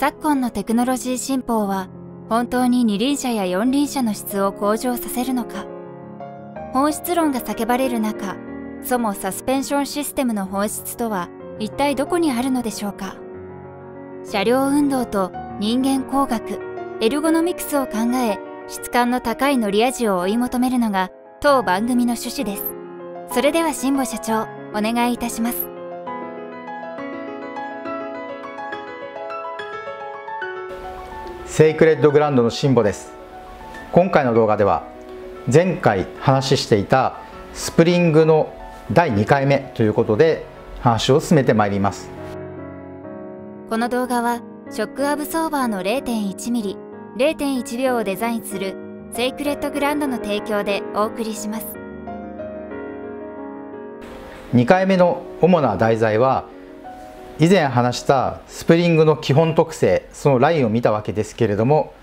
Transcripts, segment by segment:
昨今のテクノロジー進歩は本当に二輪車や四輪車の質を向上させるのか本質論が叫ばれる中そもサスペンションシステムの本質とは一体どこにあるのでしょうか車両運動と人間工学エルゴノミクスを考え質感の高い乗り味を追い求めるのが当番組の趣旨ですそれでは辛坊社長お願いいたしますセイクレッドグランドのシンボです今回の動画では前回話していたスプリングの第2回目ということで話を進めてまいりますこの動画はショックアブソーバーの 0.1mm0.1 秒をデザインするセイクレットグランドの提供でお送りします2回目の主な題材は以前話したスプリングの基本特性そのラインを見たわけですけれども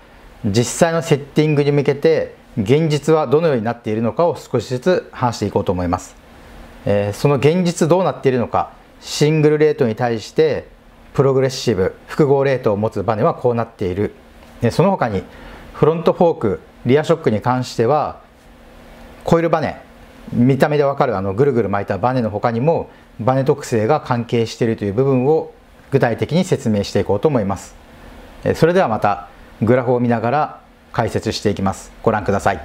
実際のセッティングに向けて現実はどのようになっているのかを少しずつ話していこうと思います、えー、その現実どうなっているのかシングルレートに対してプログレッシブ複合レートを持つバネはこうなっているその他にフロントフォークリアショックに関してはコイルバネ見た目でわかるあのぐるぐる巻いたバネの他にもバネ特性が関係しているという部分を具体的に説明していこうと思いますそれではまたグラフを見ながら解説していきますご覧ください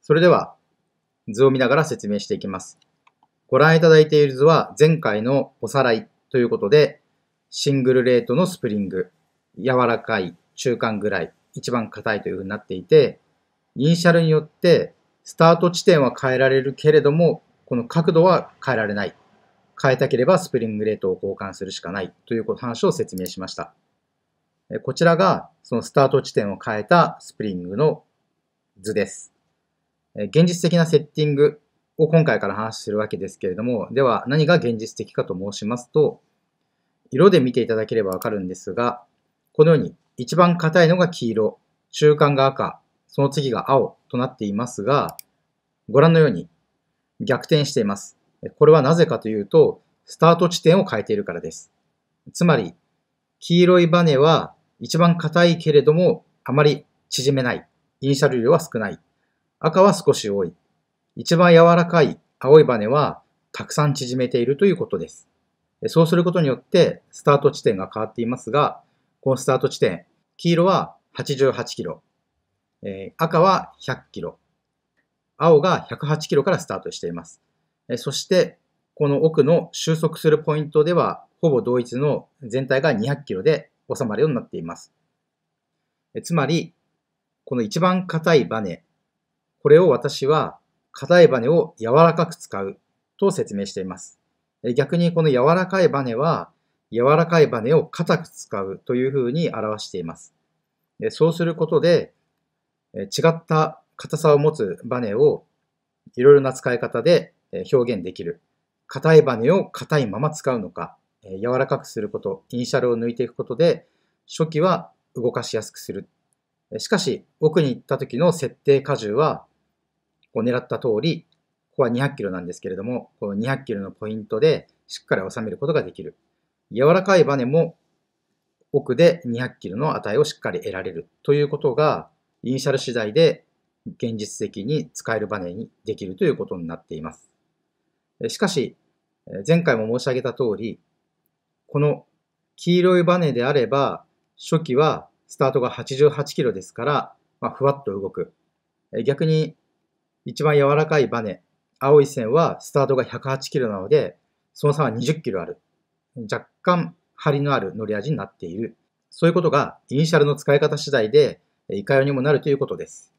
それでは図を見ながら説明していきますご覧いただいている図は前回のおさらいということでシングルレートのスプリング柔らかい中間ぐらい一番硬いというふうになっていてイニシャルによってスタート地点は変えられるけれども、この角度は変えられない。変えたければスプリングレートを交換するしかないという話を説明しました。こちらがそのスタート地点を変えたスプリングの図です。現実的なセッティングを今回から話するわけですけれども、では何が現実的かと申しますと、色で見ていただければわかるんですが、このように一番硬いのが黄色、中間が赤、その次が青となっていますが、ご覧のように逆転しています。これはなぜかというと、スタート地点を変えているからです。つまり、黄色いバネは一番硬いけれども、あまり縮めない。イニシャル量は少ない。赤は少し多い。一番柔らかい青いバネはたくさん縮めているということです。そうすることによってスタート地点が変わっていますが、このスタート地点、黄色は88キロ、えー、赤は100キロ、青が108キロからスタートしています。えー、そして、この奥の収束するポイントでは、ほぼ同一の全体が200キロで収まるようになっています。えつまり、この一番硬いバネ、これを私は硬いバネを柔らかく使うと説明しています。逆にこの柔らかいバネは、柔らかいバネを硬く使うというふうに表しています。そうすることで、違った硬さを持つバネをいろいろな使い方で表現できる。硬いバネを硬いまま使うのか、柔らかくすること、イニシャルを抜いていくことで、初期は動かしやすくする。しかし、奥に行った時の設定荷重は、こう狙った通り、ここは200キロなんですけれども、この200キロのポイントでしっかり収めることができる。柔らかいバネも奥で200キロの値をしっかり得られるということが、イニシャル次第で現実的に使えるバネにできるということになっています。しかし、前回も申し上げた通り、この黄色いバネであれば、初期はスタートが88キロですから、まあ、ふわっと動く。逆に、一番柔らかいバネ、青い線はスタートが108キロなので、その差は20キロある。若干張りのある乗り味になっている。そういうことがイニシャルの使い方次第でいかようにもなるということです。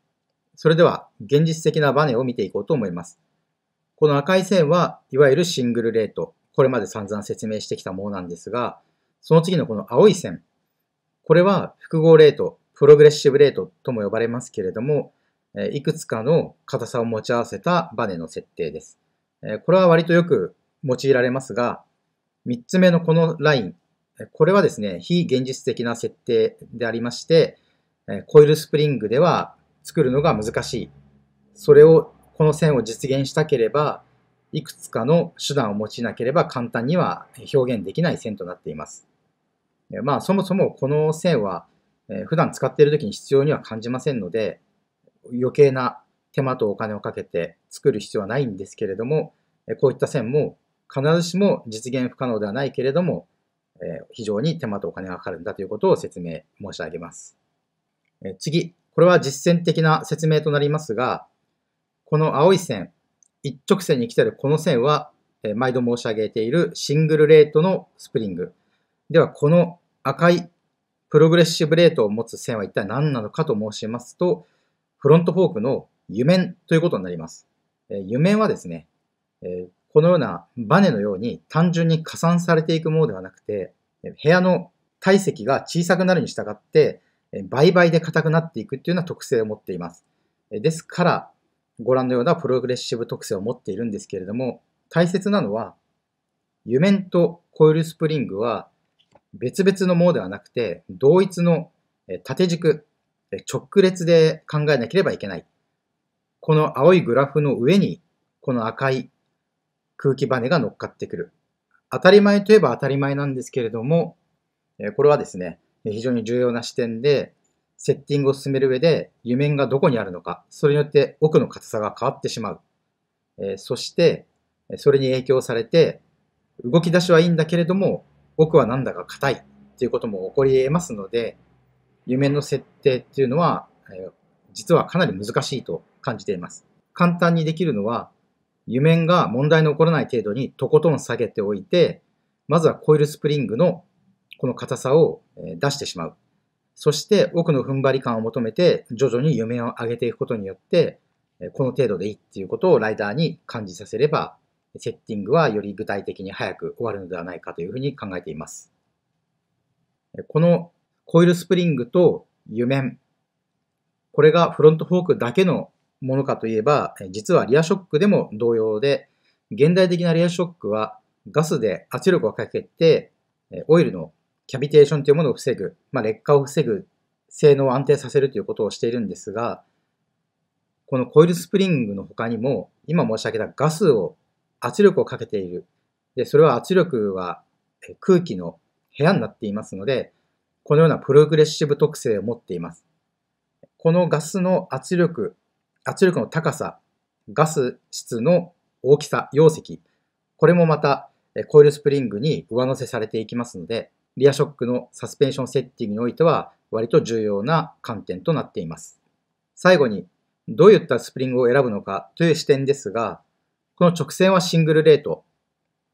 それでは、現実的なバネを見ていこうと思います。この赤い線はいわゆるシングルレート、これまで散々説明してきたものなんですが、その次のこの青い線、これは複合レート、プログレッシブレートとも呼ばれますけれども、いくつかの硬さを持ち合わせたバネの設定です。これは割とよく用いられますが、3つ目のこのライン、これはですね、非現実的な設定でありまして、コイルスプリングでは作るのが難しい。それを、この線を実現したければ、いくつかの手段を用いなければ簡単には表現できない線となっています。まあ、そもそもこの線は普段使っている時に必要には感じませんので、余計な手間とお金をかけて作る必要はないんですけれども、こういった線も必ずしも実現不可能ではないけれども、非常に手間とお金がかかるんだということを説明申し上げます。え次、これは実践的な説明となりますが、この青い線、一直線に来ているこの線は、え毎度申し上げているシングルレートのスプリング。では、この赤いプログレッシブレートを持つ線は一体何なのかと申しますと、フロントフォークの油面ということになります。え油面はですね、えこのようなバネのように単純に加算されていくものではなくて、部屋の体積が小さくなるに従って、倍々で硬くなっていくっていうような特性を持っています。ですから、ご覧のようなプログレッシブ特性を持っているんですけれども、大切なのは、油面とコイルスプリングは別々のものではなくて、同一の縦軸、直列で考えなければいけない。この青いグラフの上に、この赤い空気バネが乗っかってくる。当たり前といえば当たり前なんですけれども、これはですね、非常に重要な視点で、セッティングを進める上で、湯面がどこにあるのか、それによって奥の硬さが変わってしまう。えそして、それに影響されて、動き出しはいいんだけれども、奥はなんだか硬いっていうことも起こり得ますので、湯面の設定っていうのは、え実はかなり難しいと感じています。簡単にできるのは、湯面が問題の起こらない程度にとことん下げておいて、まずはコイルスプリングのこの硬さを出してしまう。そして奥の踏ん張り感を求めて徐々に夢を上げていくことによって、この程度でいいっていうことをライダーに感じさせれば、セッティングはより具体的に早く終わるのではないかというふうに考えています。このコイルスプリングと夢、面、これがフロントフォークだけのものかといえば、実はリアショックでも同様で、現代的なリアショックはガスで圧力をかけて、オイルのキャビテーションというものを防ぐ、まあ、劣化を防ぐ、性能を安定させるということをしているんですが、このコイルスプリングの他にも、今申し上げたガスを、圧力をかけている。で、それは圧力は空気の部屋になっていますので、このようなプログレッシブ特性を持っています。このガスの圧力、圧力の高さ、ガス質の大きさ、容積、これもまたコイルスプリングに上乗せされていきますので、リアショックのサスペンションセッティングにおいては割と重要な観点となっています。最後に、どういったスプリングを選ぶのかという視点ですが、この直線はシングルレート、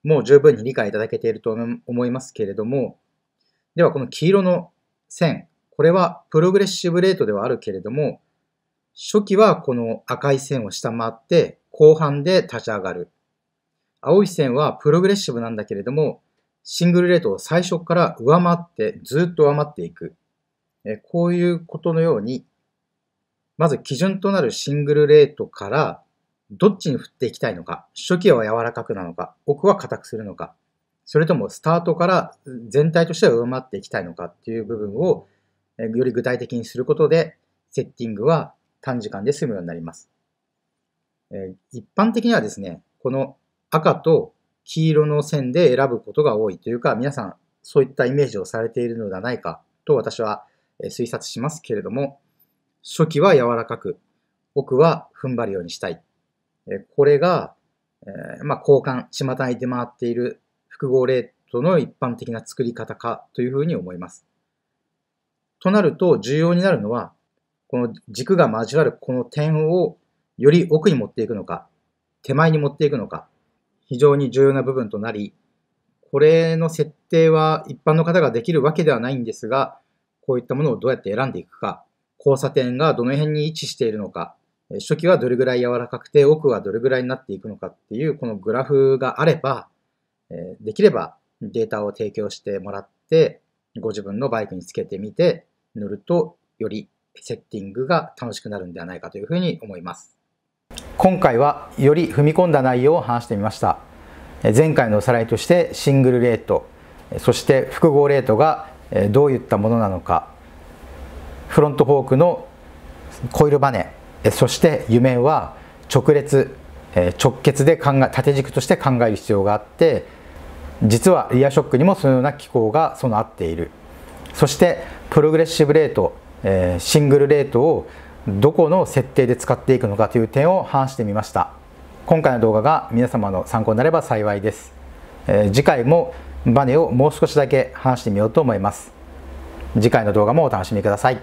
もう十分に理解いただけていると思いますけれども、ではこの黄色の線、これはプログレッシブレートではあるけれども、初期はこの赤い線を下回って後半で立ち上がる。青い線はプログレッシブなんだけれども、シングルレートを最初から上回って、ずっと上回っていく。えこういうことのように、まず基準となるシングルレートから、どっちに振っていきたいのか、初期は柔らかくなのか、奥は硬くするのか、それともスタートから全体としては上回っていきたいのかっていう部分をより具体的にすることで、セッティングは短時間で済むようになります。一般的にはですね、この赤と黄色の線で選ぶことが多いというか、皆さんそういったイメージをされているのではないかと私は推察しますけれども、初期は柔らかく、奥は踏ん張るようにしたい。これが、えまあ、交換、巷に出回っている複合レートの一般的な作り方かというふうに思います。となると、重要になるのは、この軸が交わるこの点をより奥に持っていくのか、手前に持っていくのか、非常に重要な部分となり、これの設定は一般の方ができるわけではないんですが、こういったものをどうやって選んでいくか、交差点がどの辺に位置しているのか、初期はどれぐらい柔らかくて、奥はどれぐらいになっていくのかっていう、このグラフがあれば、できればデータを提供してもらって、ご自分のバイクにつけてみて、塗るとよりセッティングが楽しくなるんではないかというふうに思います。今回はより踏み込んだ内容を話してみました前回のおさらいとしてシングルレートそして複合レートがどういったものなのかフロントフォークのコイルバネそして夢は直列直結で考え縦軸として考える必要があって実はリアショックにもそのような機構が備わっているそしてプログレッシブレートシングルレートをどこの設定で使っていくのかという点を話してみました今回の動画が皆様の参考になれば幸いです、えー、次回もバネをもう少しだけ話してみようと思います次回の動画もお楽しみください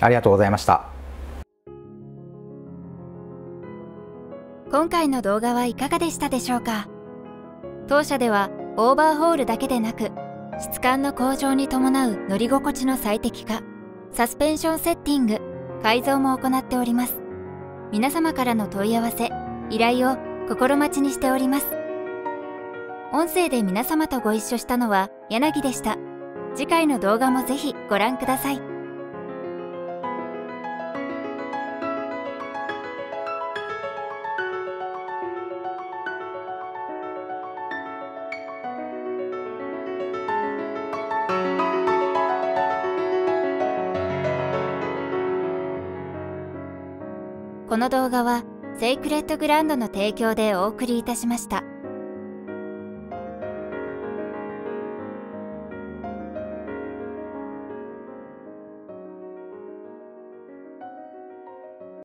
ありがとうございました今回の動画はいかがでしたでしょうか当社ではオーバーホールだけでなく質感の向上に伴う乗り心地の最適化サスペンションセッティング改造も行っております皆様からの問い合わせ依頼を心待ちにしております音声で皆様とご一緒したのは柳でした次回の動画もぜひご覧くださいこの動画はセイクレットグランドの提供でお送りいたしました。